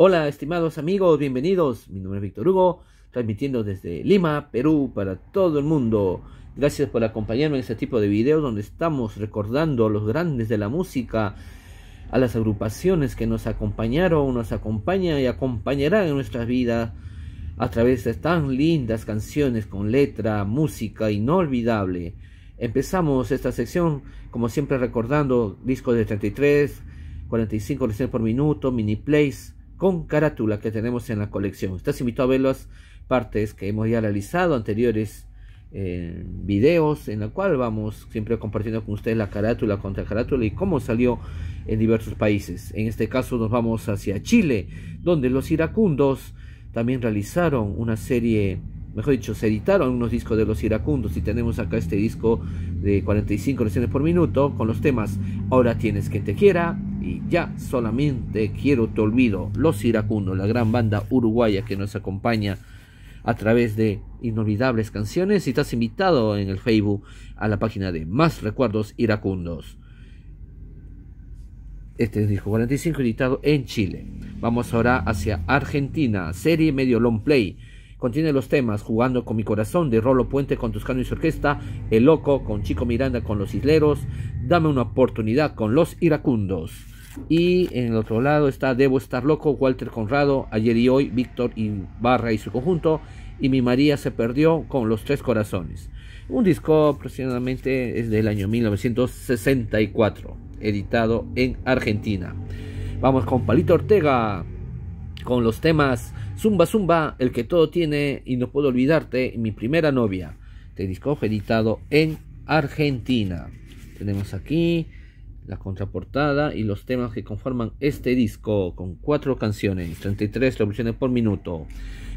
Hola, estimados amigos, bienvenidos. Mi nombre es Víctor Hugo, transmitiendo desde Lima, Perú, para todo el mundo. Gracias por acompañarme en este tipo de videos donde estamos recordando a los grandes de la música, a las agrupaciones que nos acompañaron, nos acompañan y acompañarán en nuestra vida a través de tan lindas canciones con letra, música inolvidable. Empezamos esta sección, como siempre, recordando discos de 33, 45 lecciones por minuto, mini plays con carátula que tenemos en la colección. Estás invitado a ver las partes que hemos ya realizado anteriores eh, videos en la cual vamos siempre compartiendo con ustedes la carátula contra carátula y cómo salió en diversos países. En este caso nos vamos hacia Chile, donde los iracundos también realizaron una serie, mejor dicho, se editaron unos discos de los iracundos y tenemos acá este disco de 45 lecciones por minuto con los temas Ahora tienes que te quiera, ya solamente quiero te olvido. Los Iracundos, la gran banda uruguaya que nos acompaña a través de inolvidables canciones y estás invitado en el Facebook a la página de Más Recuerdos Iracundos. Este es disco 45 editado en Chile. Vamos ahora hacia Argentina, serie medio long play. Contiene los temas Jugando con mi corazón de Rolo Puente con Toscano y su orquesta, El Loco con Chico Miranda con los Isleros, Dame una oportunidad con los Iracundos. Y en el otro lado está Debo estar loco, Walter Conrado, ayer y hoy, Víctor Ibarra y su conjunto, y Mi María se perdió con Los Tres Corazones. Un disco aproximadamente es del año 1964, editado en Argentina. Vamos con Palito Ortega, con los temas Zumba Zumba, El que todo tiene y No puedo olvidarte, Mi primera novia. Este disco editado en Argentina. Tenemos aquí la contraportada y los temas que conforman este disco con cuatro canciones, 33 revoluciones por minuto.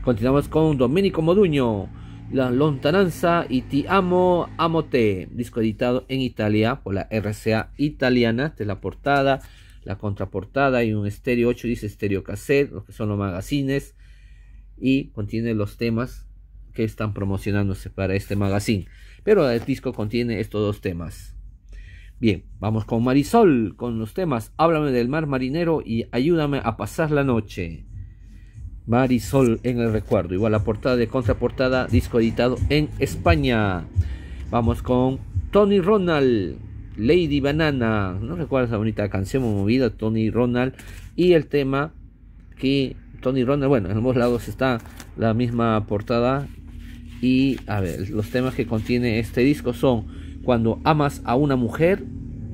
Continuamos con Domenico Moduño, La Lontananza y Ti Amo, Amo Te, disco editado en Italia por la RCA italiana, de la portada, la contraportada y un estéreo 8 dice estéreo cassette, lo que son los magazines, y contiene los temas que están promocionándose para este magazine. Pero el disco contiene estos dos temas. Bien, vamos con Marisol, con los temas. Háblame del mar marinero y ayúdame a pasar la noche. Marisol en el recuerdo. Igual la portada de contraportada, disco editado en España. Vamos con Tony Ronald, Lady Banana. No recuerdo esa bonita canción movida, Tony Ronald. Y el tema que Tony Ronald, bueno, en ambos lados está la misma portada. Y a ver, los temas que contiene este disco son cuando amas a una mujer,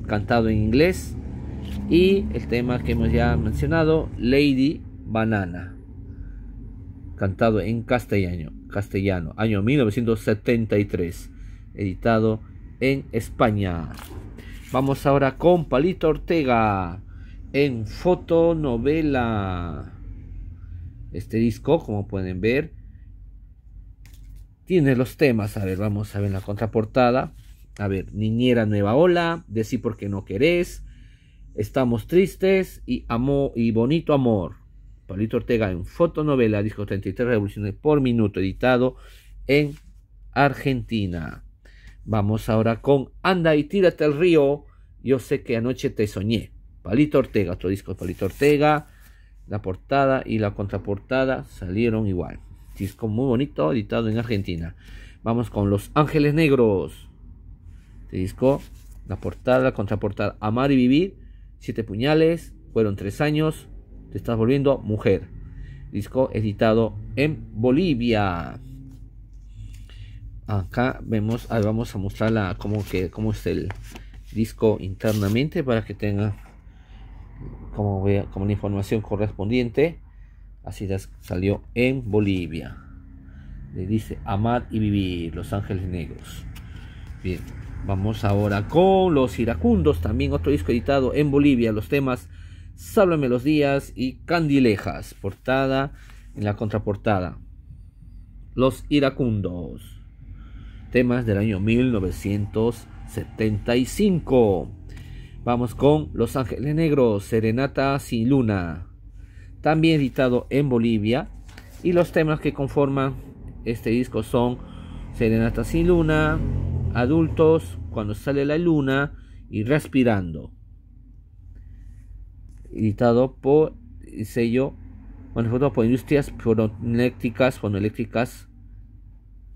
cantado en inglés. Y el tema que hemos ya mencionado, Lady Banana, cantado en castellano, castellano año 1973, editado en España. Vamos ahora con Palito Ortega en fotonovela. Este disco, como pueden ver, tiene los temas. A ver, vamos a ver la contraportada. A ver, niñera nueva ola, Por Qué no querés, estamos tristes y, amo, y bonito amor. Palito Ortega en fotonovela, disco 33 revoluciones por minuto, editado en Argentina. Vamos ahora con Anda y tírate al río. Yo sé que anoche te soñé. Palito Ortega, otro disco de Palito Ortega. La portada y la contraportada salieron igual. Disco muy bonito, editado en Argentina. Vamos con Los Ángeles Negros. Este disco, la portada, la contraportada, Amar y Vivir, Siete Puñales, fueron tres años, te estás volviendo mujer. Disco editado en Bolivia. Acá vemos, ahí vamos a mostrar cómo, que, cómo es el disco internamente para que tenga como, vea, como la información correspondiente. Así salió en Bolivia. Le dice Amar y Vivir, Los Ángeles Negros. Bien. Vamos ahora con Los Iracundos, también otro disco editado en Bolivia, los temas Sálvame los días y Candilejas, portada en la contraportada. Los Iracundos, temas del año 1975. Vamos con Los Ángeles Negros, Serenata sin Luna, también editado en Bolivia. Y los temas que conforman este disco son Serenata sin Luna, adultos cuando sale la luna y respirando. Editado por el sello bueno por Industrias Fonoeléctricas, Fonoeléctricas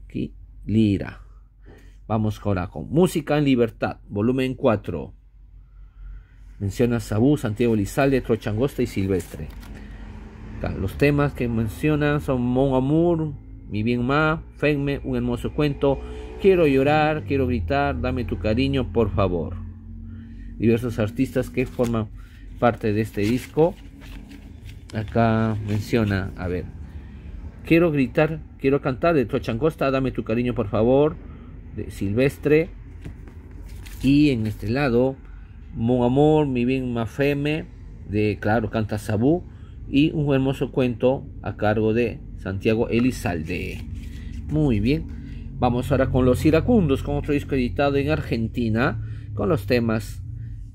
aquí, Lira. Vamos ahora con Música en Libertad, volumen 4. Menciona Sabú, Santiago Lizalde, Trochangosta y Silvestre. Los temas que mencionan son Mon Amour, Mi Bien Ma, Fenme, Un Hermoso Cuento, Quiero llorar, quiero gritar, dame tu cariño, por favor. Diversos artistas que forman parte de este disco. Acá menciona, a ver, quiero gritar, quiero cantar de Trochangosta, dame tu cariño, por favor, de Silvestre. Y en este lado, Mon Amor, Mi Bien Mafeme, de Claro Canta Sabú. Y un hermoso cuento a cargo de Santiago Elizalde. Muy bien. Vamos ahora con Los Iracundos, con otro disco editado en Argentina, con los temas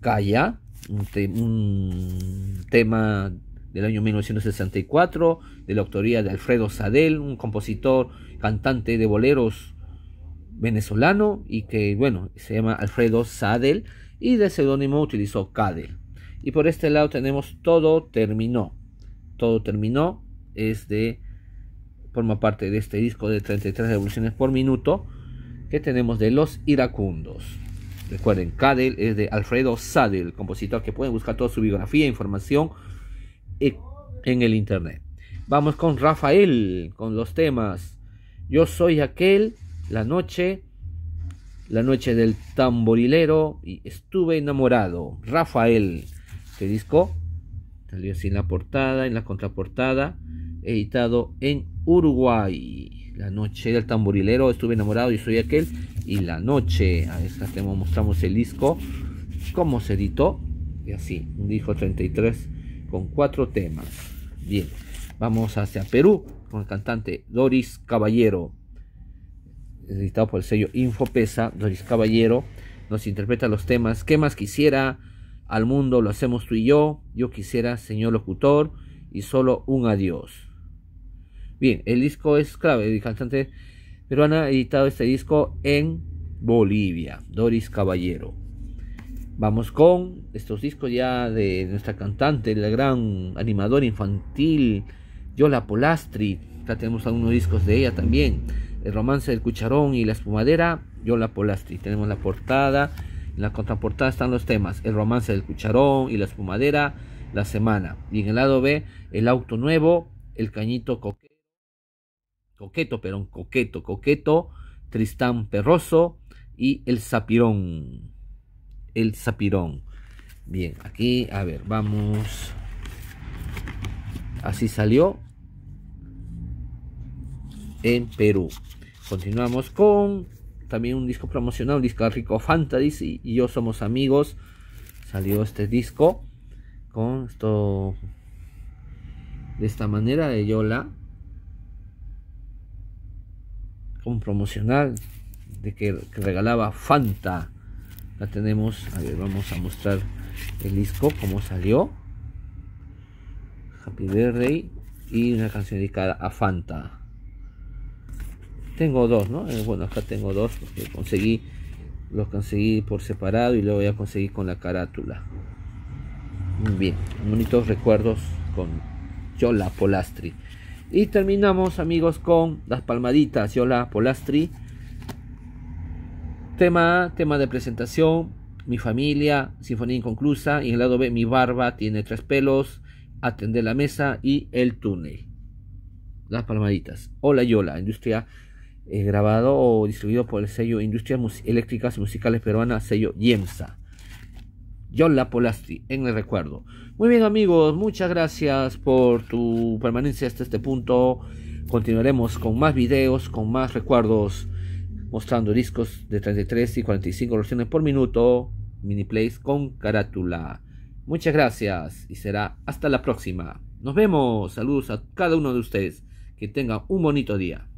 Calla, un, tema del año 1964, de la autoría de Alfredo Sadel, un compositor, cantante de boleros venezolano y que, bueno, se llama Alfredo Sadel y de seudónimo utilizó Cadel. Y por este lado tenemos Todo Terminó. Todo Terminó es de forma parte de este disco de 33 revoluciones por minuto que tenemos de Los Iracundos. Recuerden, Cadel es de Alfredo Sadel, compositor que pueden buscar toda su biografía e información eh, en el internet. Vamos con Rafael, con los temas. Yo soy aquel, la noche, la noche del tamborilero y estuve enamorado. Rafael, este disco salió sin la portada, en la contraportada editado en Uruguay. La noche del tamborilero, estuve enamorado y soy aquel. Y la noche, a esta tema mostramos el disco, cómo se editó. Y así, un disco 33 con cuatro temas. Bien, vamos hacia Perú con el cantante Doris Caballero. Editado por el sello Infopesa, Doris Caballero nos interpreta los temas ¿Qué más quisiera? Al mundo lo hacemos tú y yo. Yo quisiera, señor locutor, y solo un adiós. Bien, el disco es clave. El cantante peruana ha editado este disco en Bolivia, Doris Caballero. Vamos con estos discos ya de nuestra cantante, la gran animadora infantil Yola Polastri. Acá tenemos algunos discos de ella también. El romance del cucharón y la espumadera, Yola Polastri. Tenemos la portada. En la contraportada están los temas. El romance del cucharón y la espumadera, la semana. Y en el lado B, el auto nuevo, el cañito Coque coqueto, Perón, coqueto, coqueto, Tristán Perroso y el Sapirón. El Sapirón. Bien, aquí, a ver, vamos. Así salió en Perú. Continuamos con también un disco promocional, un disco rico Fantasy y yo somos amigos. Salió este disco con esto de esta manera de Yola un promocional de que, regalaba Fanta. La tenemos, a ver, vamos a mostrar el disco, cómo salió. Happy Birthday y una canción dedicada a Fanta. Tengo dos, ¿no? Eh, bueno, acá tengo dos porque conseguí, los conseguí por separado y luego a conseguir con la carátula. bien, bonitos recuerdos con Yola Polastri. Y terminamos, amigos, con Las Palmaditas, Yola Polastri. Tema, tema de presentación, mi familia, sinfonía inconclusa. Y en el lado B, mi barba tiene tres pelos, atender la mesa y el túnel. Las Palmaditas. Hola Yola, industria eh, grabado o distribuido por el sello Industrias Eléctricas y Musicales Peruanas, sello YEMSA. Yola Polasti, en el recuerdo. Muy bien amigos, muchas gracias por tu permanencia hasta este punto. Continuaremos con más videos, con más recuerdos, mostrando discos de 33 y 45 versiones por minuto, mini plays con carátula. Muchas gracias y será hasta la próxima. Nos vemos, saludos a cada uno de ustedes, que tengan un bonito día.